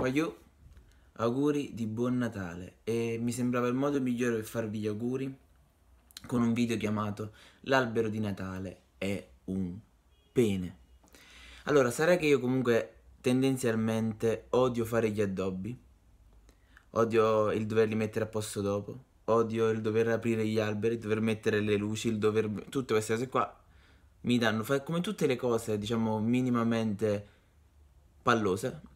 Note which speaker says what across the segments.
Speaker 1: Guagliù, auguri di buon Natale e mi sembrava il modo migliore per farvi gli auguri con un video chiamato L'albero di Natale è un pene. Allora, sarà che io comunque tendenzialmente odio fare gli addobbi, odio il doverli mettere a posto dopo, odio il dover aprire gli alberi, il dover mettere le luci, il dover... tutte queste cose qua mi danno, come tutte le cose, diciamo, minimamente pallose,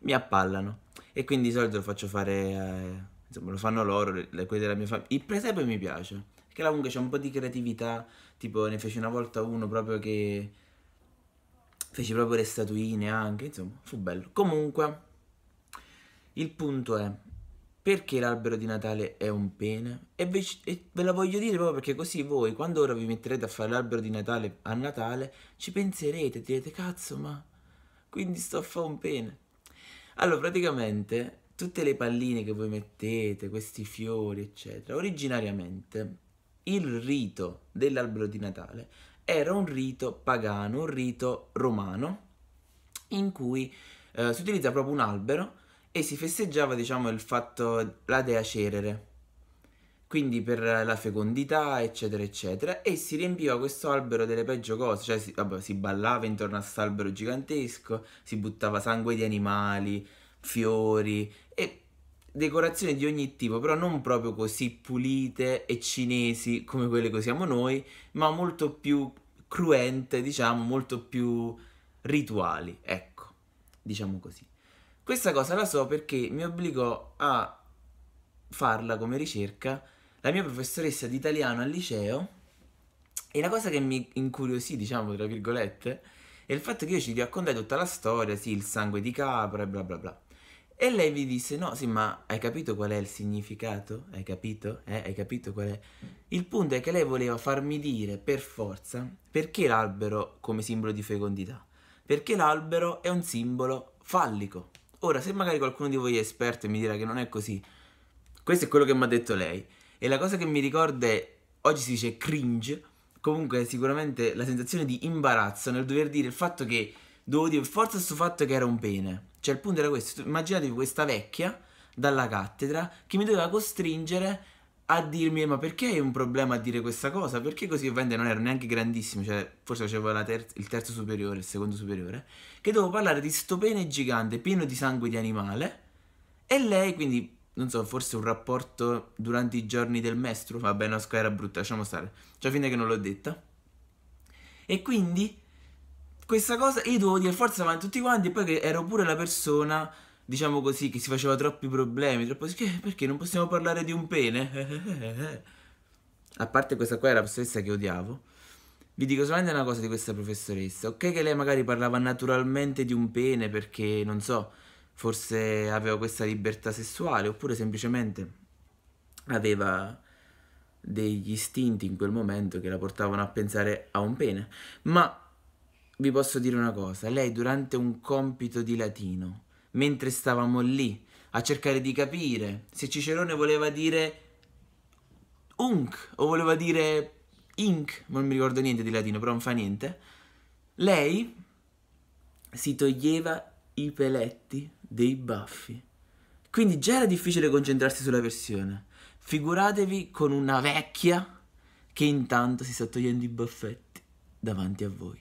Speaker 1: mi appallano. E quindi di solito lo faccio fare, eh, insomma lo fanno loro, le, quelli della mia famiglia. Il presepe mi piace, perché comunque c'è un po' di creatività, tipo ne feci una volta uno proprio che feci proprio le statuine anche, insomma, fu bello. Comunque, il punto è, perché l'albero di Natale è un pene? E ve, e ve, la voglio dire proprio perché così voi, quando ora vi metterete a fare l'albero di Natale a Natale, ci penserete, direte, cazzo, ma quindi sto a fare un pene. Allora, praticamente tutte le palline che voi mettete, questi fiori, eccetera, originariamente il rito dell'albero di Natale era un rito pagano, un rito romano, in cui eh, si utilizza proprio un albero e si festeggiava, diciamo, il fatto, la dea Cerere, quindi per la fecondità, eccetera, eccetera, e si riempiva questo albero delle peggio cose, cioè si, vabbè, si ballava intorno a questo albero gigantesco, si buttava sangue di animali, fiori e decorazioni di ogni tipo, però non proprio così pulite e cinesi come quelle che usiamo noi, ma molto più cruente, diciamo, molto più rituali, ecco, diciamo così. Questa cosa la so perché mi obbligò a farla come ricerca la mia professoressa di italiano al liceo e la cosa che mi incuriosì, diciamo, tra virgolette, è il fatto che io ci raccontai tutta la storia, sì, il sangue di capra e bla bla bla. E lei mi disse, no, sì, ma hai capito qual è il significato? Hai capito? Eh, hai capito qual è? Il punto è che lei voleva farmi dire, per forza, perché l'albero come simbolo di fecondità? Perché l'albero è un simbolo fallico. Ora, se magari qualcuno di voi è esperto e mi dirà che non è così, questo è quello che mi ha detto lei. E la cosa che mi ricorda è, oggi si dice cringe, comunque sicuramente la sensazione di imbarazzo nel dover dire il fatto che dovevo dire forza sto fatto che era un pene. Cioè il punto era questo, immaginatevi questa vecchia dalla cattedra che mi doveva costringere a dirmi ma perché hai un problema a dire questa cosa? Perché così ovviamente non ero neanche grandissimo, cioè forse facevo ter- il terzo superiore, il secondo superiore, che dovevo parlare di sto pene gigante pieno di sangue di animale e lei quindi non so, forse un rapporto durante i giorni del mestro. Vabbè, no, era brutta, lasciamo stare. Cioè, fine che non l'ho detta. E quindi questa cosa io dovevo dire forza avanti tutti quanti e poi che ero pure la persona, diciamo così, che si faceva troppi problemi, troppo eh, perché non possiamo parlare di un pene? A parte questa qua era la professoressa che odiavo. Vi dico solamente una cosa di questa professoressa, ok che lei magari parlava naturalmente di un pene perché non so, forse aveva questa libertà sessuale oppure semplicemente aveva degli istinti in quel momento che la portavano a pensare a un pene. Ma vi posso dire una cosa, lei durante un compito di latino, mentre stavamo lì a cercare di capire se Cicerone voleva dire unc o voleva dire inc, non mi ricordo niente di latino, però non fa niente, lei si toglieva i peletti dei baffi. Quindi già era difficile concentrarsi sulla versione. Figuratevi con una vecchia che intanto si sta togliendo i baffetti davanti a voi.